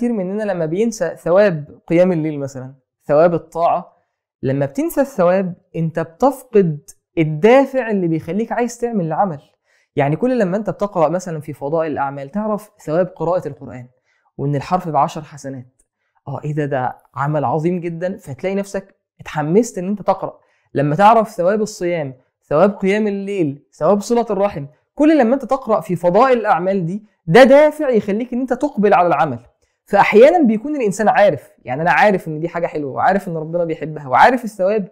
كتير مننا لما بينسى ثواب قيام الليل مثلا ثواب الطاعة لما بتنسى الثواب انت بتفقد الدافع اللي بيخليك عايز تعمل العمل يعني كل لما انت بتقرأ مثلا في فضاء الأعمال تعرف ثواب قراءة القرآن وإن الحرف بعشر حسنات اه ايه ده ده عمل عظيم جدا فتلاقي نفسك اتحمست ان انت تقرأ لما تعرف ثواب الصيام ثواب قيام الليل ثواب صلة الرحم كل لما انت تقرأ في فضاء الأعمال دي ده دافع يخليك ان انت تقبل على العمل فاحيانا بيكون الانسان عارف يعني انا عارف ان دي حاجه حلوه وعارف ان ربنا بيحبها وعارف الثواب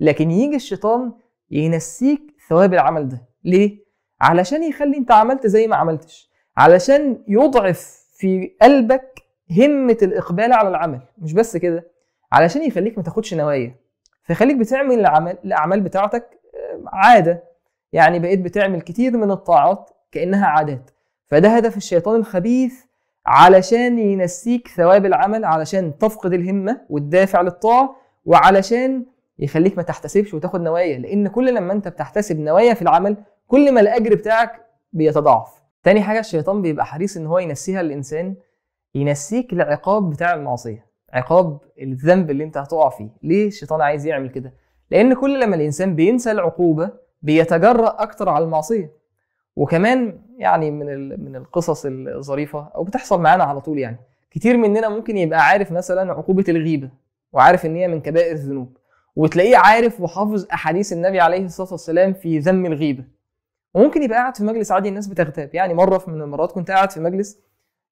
لكن يجي الشيطان ينسيك ثواب العمل ده ليه علشان يخلي انت عملت زي ما عملتش علشان يضعف في قلبك همه الاقبال على العمل مش بس كده علشان يخليك ما تاخدش نوايا فيخليك بتعمل العمل الاعمال بتاعتك آه، عاده يعني بقيت بتعمل كتير من الطاعات كانها عادات فده هدف الشيطان الخبيث علشان ينسيك ثواب العمل علشان تفقد الهمه والدافع للطاعه وعلشان يخليك ما تحتسبش وتاخد نوايا لان كل لما انت بتحتسب نوايا في العمل كل ما الاجر بتاعك بيتضاعف تاني حاجه الشيطان بيبقى حريص ان هو ينسيها للانسان ينسيك العقاب بتاع المعصيه عقاب الذنب اللي انت هتقع فيه ليه الشيطان عايز يعمل كده لان كل لما الانسان بينسى العقوبه بيتجرأ اكتر على المعصيه وكمان يعني من من القصص الظريفه او بتحصل معانا على طول يعني كتير مننا ممكن يبقى عارف مثلا عقوبه الغيبه وعارف ان هي من كبائر الذنوب وتلاقيه عارف وحافظ احاديث النبي عليه الصلاه والسلام في ذم الغيبه وممكن يبقى قاعد في مجلس عادي الناس بتغتاب يعني مره في من المرات كنت قاعد في مجلس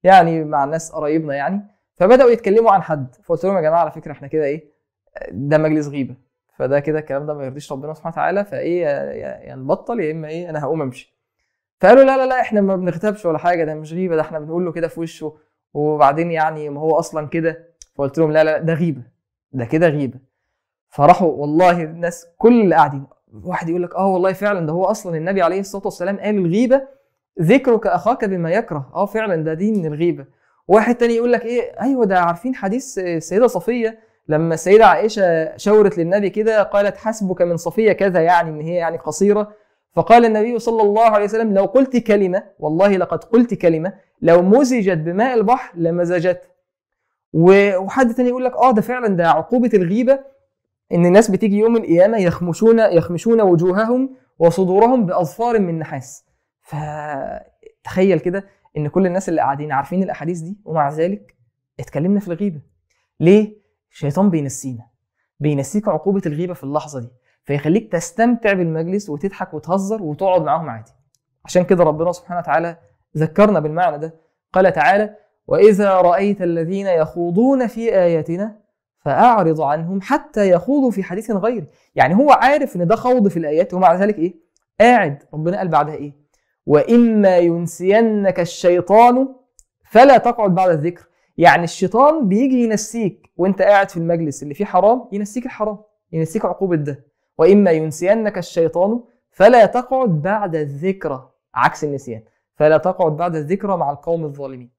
يعني مع الناس قرايبنا يعني فبداوا يتكلموا عن حد فقلت لهم يا جماعه على فكره احنا كده ايه ده مجلس غيبه فده كده الكلام ده ما يرضيش ربنا سبحانه وتعالى فايه يا يعني نبطل يا اما ايه انا هقوم امشي فقالوا لا لا لا احنا ما بنغتابش ولا حاجه ده مش غيبه ده احنا بنقول له كده في وشه وبعدين يعني ما هو اصلا كده فقلت لهم لا لا ده غيبه ده كده غيبه فراحوا والله الناس كل اللي قاعدين واحد يقول لك اه والله فعلا ده هو اصلا النبي عليه الصلاه والسلام قال الغيبه ذكرك اخاك بما يكره اه فعلا ده دي من الغيبه واحد تاني يقول لك ايه ايوه ده عارفين حديث السيده صفيه لما السيده عائشه شاورت للنبي كده قالت حسبك من صفيه كذا يعني ان هي يعني قصيره فقال النبي صلى الله عليه وسلم لو قلت كلمة والله لقد قلت كلمة لو مزجت بماء البحر لمزجت وحد تاني يقول لك اه ده فعلا ده عقوبة الغيبة ان الناس بتيجي يوم القيامة يخمشون يخمشون وجوههم وصدورهم بأظفار من نحاس فتخيل كده ان كل الناس اللي قاعدين عارفين الاحاديث دي ومع ذلك اتكلمنا في الغيبة ليه؟ الشيطان بينسينا بينسيك عقوبة الغيبة في اللحظة دي فيخليك تستمتع بالمجلس وتضحك وتهزر وتقعد معاهم عادي عشان كده ربنا سبحانه وتعالى ذكرنا بالمعنى ده قال تعالى وإذا رأيت الذين يخوضون في آياتنا فأعرض عنهم حتى يخوضوا في حديث غيره يعني هو عارف إن ده خوض في الآيات ومع ذلك إيه قاعد ربنا قال بعدها إيه وإما ينسينك الشيطان فلا تقعد بعد الذكر يعني الشيطان بيجي ينسيك وانت قاعد في المجلس اللي فيه حرام ينسيك الحرام ينسيك عقوبة ده وإما ينسينك الشيطان فلا تقعد بعد الذكرى عكس النسيان فلا تقعد بعد الذكرى مع القوم الظالمين